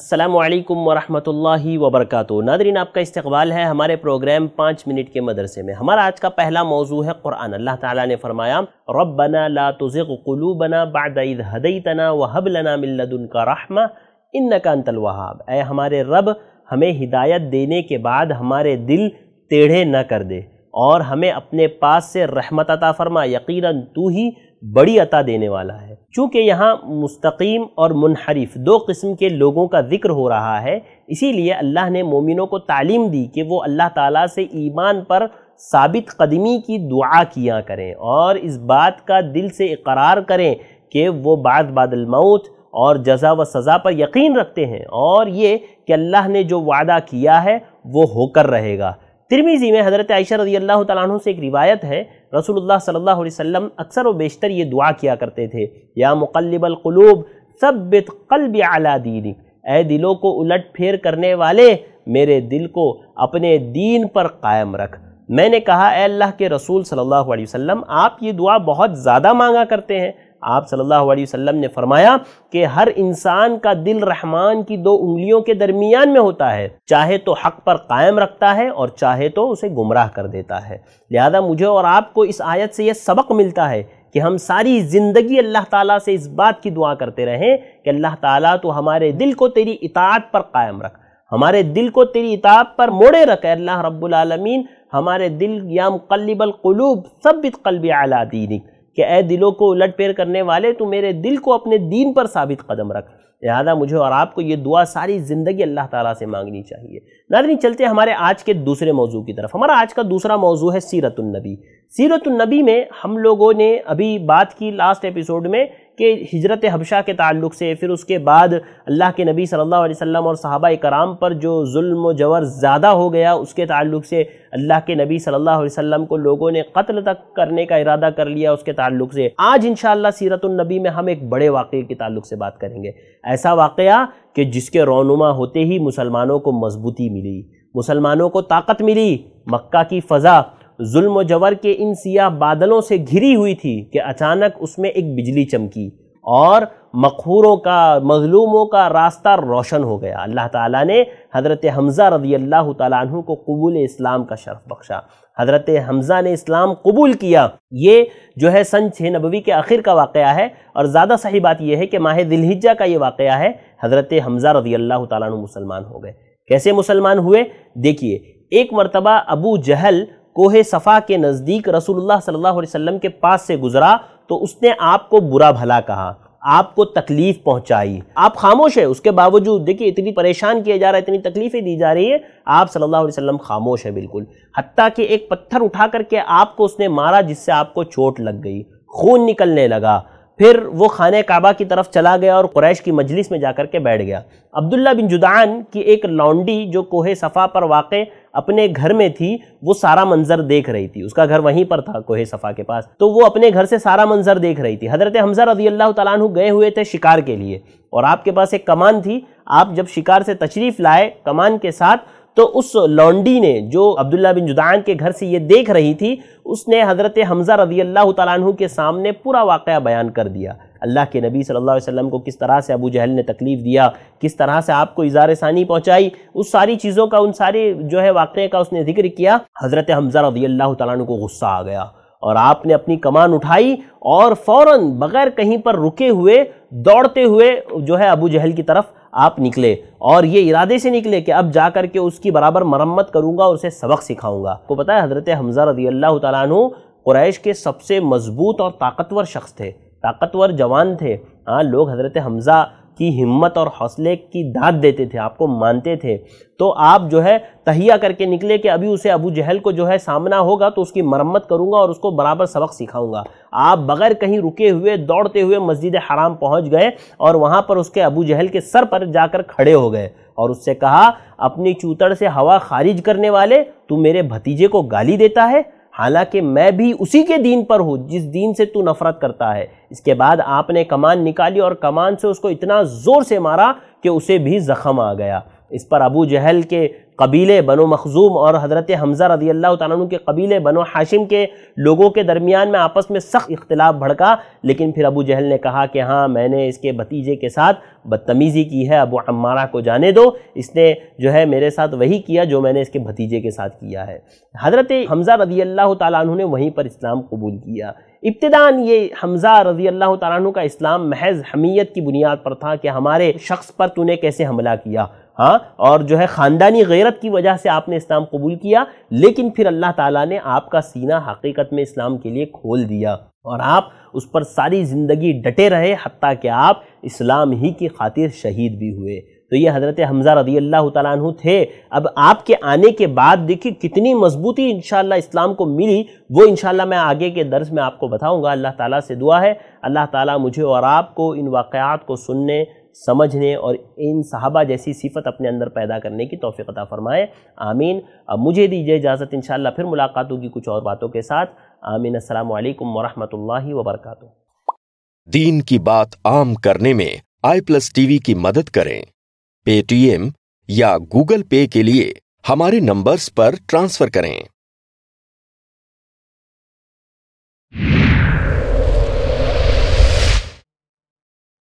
असलकम वरहमल वबरक नादरीन आपका इस्तकबाल है हमारे प्रोग्राम पाँच मिनट के मदरसे में हमारा आज का पहला मौजू है कुरान अल्लाह ताला ने फरमाया रबना ला तुज़ुलू बना बाद हदई तना व लना मिल्लदन का रहमा इन नकान तलवाहाब ए हमारे रब हमें हिदायत देने के बाद हमारे दिल टेढ़े न कर दे और हमें अपने पास से रहमत अता फरमा यकीनन तू ही बड़ी अता देने वाला है चूँकि यहाँ मुस्तकीम और मुनहरफ दो किस्म के लोगों का जिक्र हो रहा है इसीलिए अल्लाह ने मोमिनों को तालीम दी कि वो अल्लाह ताला से ईमान पर साबित कदमी की दुआ किया करें और इस बात का दिल से इकरार करें कि वो बाद मौत और जजा व सज़ा पर यकीन रखते हैं और ये कि अल्लाह ने जो वादा किया है वो होकर रहेगा तिरमीजी में हज़रत आयशा रजी अल्लाह तु से एक रिवायत है रसूलुल्लाह सल्लल्लाहु अलैहि वसल्लम अक्सर व बेशतर ये दुआ किया करते थे या मुकलबलकलूब सब्बित कल्ब अला दीनिक ए दिलों को उलट फेर करने वाले मेरे दिल को अपने दीन पर कायम रख मैंने कहा अल्लाह के रसूल सल्लल्लाहु अलैहि वसल्लम आप ये दुआ बहुत ज़्यादा मांगा करते हैं आप सल्लल्लाहु अलैहि वसल्लम ने फरमाया कि हर इंसान का दिल रहमान की दो उंगलियों के दरमियान में होता है चाहे तो हक पर कायम रखता है और चाहे तो उसे गुमराह कर देता है लिहाजा मुझे और आपको इस आयत से यह सबक मिलता है कि हम सारी ज़िंदगी अल्लाह ताला से इस बात की दुआ करते रहें कि अल्लाह ताला तो हमारे दिल को तेरी इतात पर कायम रख हमारे दिल को तेरी इताब पर मोड़े रखे अल्लाह रब्बुल आलमीन हमारे दिल या मुकल्लिबल कलूब सबित कल्ब अला दीनिक कि ए दिलों को उलट पेर करने वाले तो मेरे दिल को अपने दीन पर साबित कदम रख लिहाजा मुझे और आपको ये दुआ सारी ज़िंदगी अल्लाह ताला से मांगनी चाहिए नादरी चलते हमारे आज के दूसरे मौजू की तरफ हमारा आज का दूसरा मौजू है सीरतुलनबी सीरतुलनबी में हम लोगों ने अभी बात की लास्ट एपिसोड में कि हिजरत हबशा के ताल्लुक से फिर उसके बाद अल्लाह के नबी सल्लल्लाहु अलैहि वसल्लम और सहाबा कराम पर जो जुल्म जवर ज़्यादा हो गया उसके ताल्लुक से अल्लाह के नबी सल्लल्लाहु अलैहि वसल्लम को लोगों ने कत्ल तक करने का इरादा कर लिया उसके ताल्लुक से आज इन सीरतुलनबी में हम एक बड़े वाक़े के ताल्लुक से बात करेंगे ऐसा वाक़ कि जिसके रोनुमा होते ही मुसलमानों को मजबूती मिली मुसलमानों को ताकत मिली मक्का की फ़ज़ा जुल्म जवर के इन सियाह बादलों से घिरी हुई थी कि अचानक उसमें एक बिजली चमकी और मखूरों का मजलूमों का रास्ता रोशन हो गया अल्लाह ताला ने हज़रत हमज़ा रजी अल्लाह तु को कबूल इस्लाम का शर्फ बख्शा हज़रत हमज़ा ने इस्लाम कबूल किया ये जो है सन छः नबवी के आखिर का वाक़ है और ज़्यादा सही बात यह है कि माह दिलहिजा का ये वाक़ है हज़रत हमज़ा रजी अल्लाह तु मुसलमान हो गए कैसे मुसलमान हुए देखिए एक मरतबा अबू जहल कोह सफ़ा के नज़दीक रसूलुल्लाह सल्लल्लाहु अलैहि वसल्लम के पास से गुजरा तो उसने आपको बुरा भला कहा आपको तकलीफ पहुंचाई आप खामोश है उसके बावजूद देखिए इतनी परेशान किया जा रहा है इतनी तकलीफ़ें दी जा रही है आप सल्लल्लाहु अलैहि वसल्लम खामोश है बिल्कुल हती कि एक पत्थर उठा करके आपको उसने मारा जिससे आपको चोट लग गई खून निकलने लगा फिर वो खान काबा की तरफ चला गया और क्रैश की मजलिस में जा के बैठ गया अब्दुल्ला बिन जुदान की एक लॉन्डी जो कोहे सफ़ा पर वाक़ अपने घर में थी वो सारा मंजर देख रही थी उसका घर वहीं पर था कोहे सफ़ा के पास तो वो अपने घर से सारा मंजर देख रही थी हज़रत हमजा रजी अल्लाह तु गए हुए थे शिकार के लिए और आपके पास एक कमान थी आप जब शिकार से तशरीफ़ लाए कमान के साथ तो उस लॉन्डी ने जो अब्दुल्ला बिन जुदान के घर से ये देख रही थी उसने हज़रत हमजा रजी अल्लाह तु के सामने पूरा वाक़ बयान कर दिया अल्लाह के नबी सल्लल्लाहु अलैहि वसल्लम को किस तरह से अबू जहल ने तकलीफ़ दिया किस तरह से आपको इजार सानी पहुँचाई उस सारी चीज़ों का उन सारे जो है वाक़े का उसने जिक्र किया हज़रत हमजा रदी अल्लाह तु को गुस्सा आ गया और आपने अपनी कमान उठाई और फ़ौर बग़ैर कहीं पर रुके हुए दौड़ते हुए जो है अबू जहल की तरफ आप निकले और ये इरादे से निकले कि अब जा कर के उसकी बराबर मरम्मत करूँगा और उसे सबक सिखाऊँगा आपको पता है हज़रत हमजा रदी अल्लाह तु कुरैश के सबसे मज़बूत और ताकतवर शख्स थे ताकतवर जवान थे हाँ लोग हज़रत हमज़ा की हिम्मत और हौसले की दाद देते थे आपको मानते थे तो आप जो है तहिया करके निकले कि अभी उसे अबू जहल को जो है सामना होगा तो उसकी मरम्मत करूंगा और उसको बराबर सबक सिखाऊंगा आप बगैर कहीं रुके हुए दौड़ते हुए मस्जिद हराम पहुंच गए और वहां पर उसके अबू जहल के सर पर जाकर खड़े हो गए और उससे कहा अपनी चूतड़ से हवा खारिज करने वाले तू मेरे भतीजे को गाली देता है हालांकि मैं भी उसी के दीन पर हूँ जिस दीन से तू नफरत करता है इसके बाद आपने कमान निकाली और कमान से उसको इतना ज़ोर से मारा कि उसे भी ज़ख़म आ गया इस पर अबू जहल के कबीले बनो मखजूम और हज़रत हमज़ा रदी अल्लाह तु के कबीले बनो हाशिम के लोगों के दरमियान में आपस में सख्त इख्तलाफ भड़का लेकिन फिर अबू जहल ने कहा कि हाँ मैंने इसके भतीजे के साथ बदतमीज़ी की है अबू अम्मारा को जाने दो इसने जो है मेरे साथ वही किया जो मैंने इसके भतीजे के साथ किया है हज़रत हमज़ा रदी अल्लाह तु ने वहीं पर इस्लाम कबूल किया इब्तदान ये हमज़ा रजी अल्लाह तु का इस्लाम महज हमीयत की बुनियाद पर था कि हमारे शख्स पर तूने कैसे हमला किया हाँ और जो है ख़ानदानी गैरत की वजह से आपने इस्लाम कबूल किया लेकिन फिर अल्लाह ताला ने आपका सीना हकीकत में इस्लाम के लिए खोल दिया और आप उस पर सारी ज़िंदगी डटे रहे हती कि आप इस्लाम ही की खातिर शहीद भी हुए तो ये हज़रत हमज़ा रदी अल्लाह तु थे अब आपके आने के बाद देखिए कितनी मजबूती इन इस्लाम को मिली वो इन मैं आगे के दर्ज में आपको बताऊँगा अल्लाह ताली से दुआ है अल्लाह ताली मुझे और आपको इन वाक़ात को सुनने समझने और इन सहाबा जैसी सिफत अपने अंदर पैदा करने की तोफ़ी अता फ़रमाएँ आमीन अब मुझे दीजिए इजाज़त इन फिर मुलाकात होगी कुछ और बातों के साथ आमीन अल्लाम वरहमल वबरक दीन की बात आम करने में आई प्लस टीवी की मदद करें पेटीएम या गूगल पे के लिए हमारे नंबर्स पर ट्रांसफ़र करें